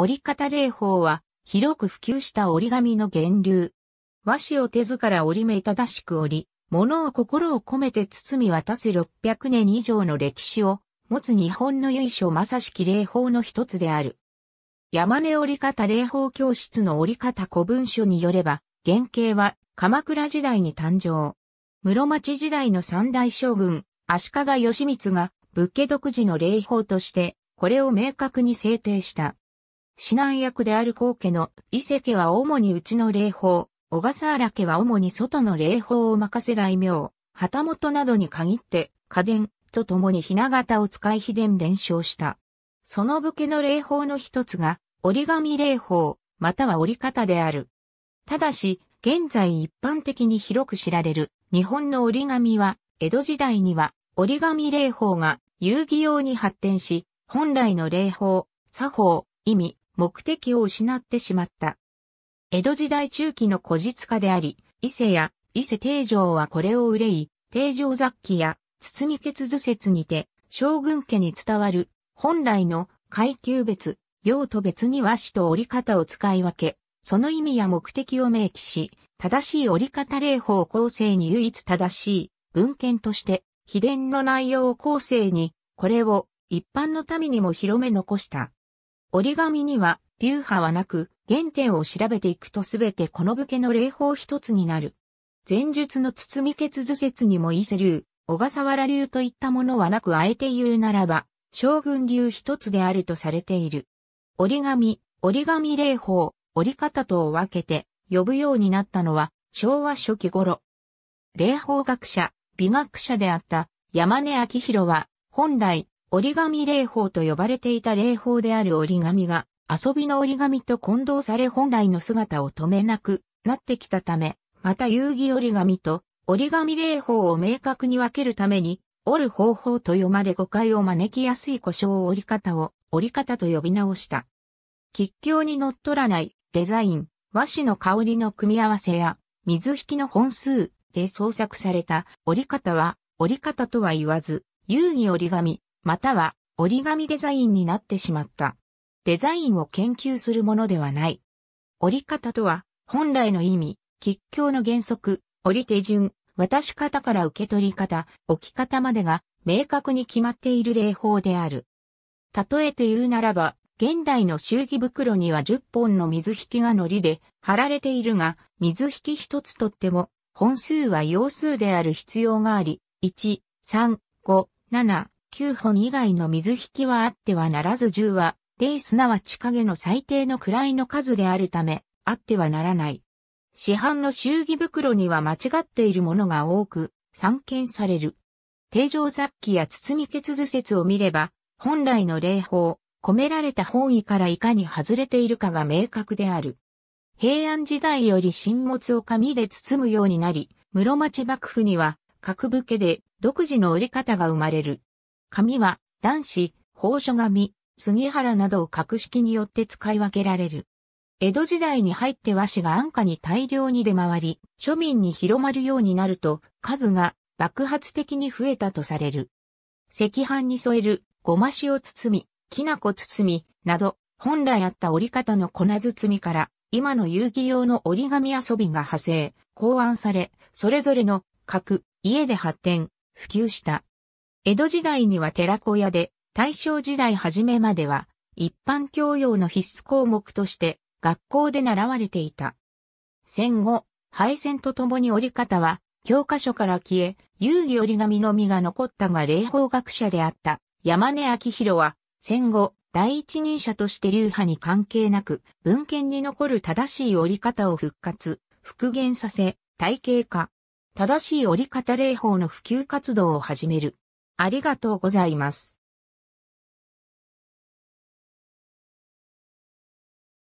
折り方霊法は、広く普及した折り紙の源流。和紙を手図から折り目正しく折り、物を心を込めて包み渡す600年以上の歴史を持つ日本の由緒まさしき霊法の一つである。山根折り方霊法教室の折り方古文書によれば、原型は鎌倉時代に誕生。室町時代の三大将軍、足利義満が、武家独自の霊法として、これを明確に制定した。指南役である皇家の伊勢家は主に内の霊法、小笠原家は主に外の霊法を任せ大名、旗本などに限って家電と共に雛形を使い秘伝伝承した。その武家の霊法の一つが折り紙霊法、または折り方である。ただし、現在一般的に広く知られる日本の折り紙は、江戸時代には折り紙霊法が遊戯用に発展し、本来の霊法、作法、意味、目的を失ってしまった。江戸時代中期の古実家であり、伊勢や伊勢定城はこれを憂い、定城雑記や包血図説にて、将軍家に伝わる本来の階級別、用途別に和紙と折り方を使い分け、その意味や目的を明記し、正しい折り方礼法構成に唯一正しい文献として、秘伝の内容を後世に、これを一般の民にも広め残した。折り紙には流派はなく、原点を調べていくとすべてこの武家の霊法一つになる。前述の包み血図説にも伊勢流、小笠原流といったものはなくあえて言うならば、将軍流一つであるとされている。折り紙、折り紙霊法、折り方と分けて呼ぶようになったのは昭和初期頃。霊法学者、美学者であった山根明弘は本来折り紙霊法と呼ばれていた霊法である折り紙が、遊びの折り紙と混同され本来の姿を止めなくなってきたため、また遊戯折り紙と折り紙霊法を明確に分けるために、折る方法と読まれ誤解を招きやすい故障折り方を折り方と呼び直した。吉祥に乗っ取らないデザイン、和紙の香りの組み合わせや水引きの本数で創作された折り方は折り方とは言わず、遊戯折り紙、または折り紙デザインになってしまった。デザインを研究するものではない。折り方とは、本来の意味、吉祥の原則、折り手順、渡し方から受け取り方、置き方までが明確に決まっている例法である。例えて言うならば、現代の祝儀袋には10本の水引きが糊で貼られているが、水引き一つとっても、本数は要数である必要があり、1、3、5、7、9本以外の水引きはあってはならず10は、例すなわち影の最低の位の数であるため、あってはならない。市販の衆儀袋には間違っているものが多く、散見される。定常雑記や包み結図説を見れば、本来の礼法、込められた本意からいかに外れているかが明確である。平安時代より新物を紙で包むようになり、室町幕府には、各武家で独自の売り方が生まれる。紙は男子、宝書紙、杉原などを格式によって使い分けられる。江戸時代に入って和紙が安価に大量に出回り、庶民に広まるようになると、数が爆発的に増えたとされる。赤飯に添える、ごましを包み、きなこ包み、など、本来あった折り方の粉包みから、今の遊戯用の折り紙遊びが派生、考案され、それぞれの各家で発展、普及した。江戸時代には寺小屋で、大正時代初めまでは、一般教養の必須項目として、学校で習われていた。戦後、敗戦とともに折り方は、教科書から消え、遊戯折り紙のみが残ったが霊法学者であった山根明弘は、戦後、第一人者として流派に関係なく、文献に残る正しい折り方を復活、復元させ、体系化。正しい折り方霊法の普及活動を始める。ありがとうございます。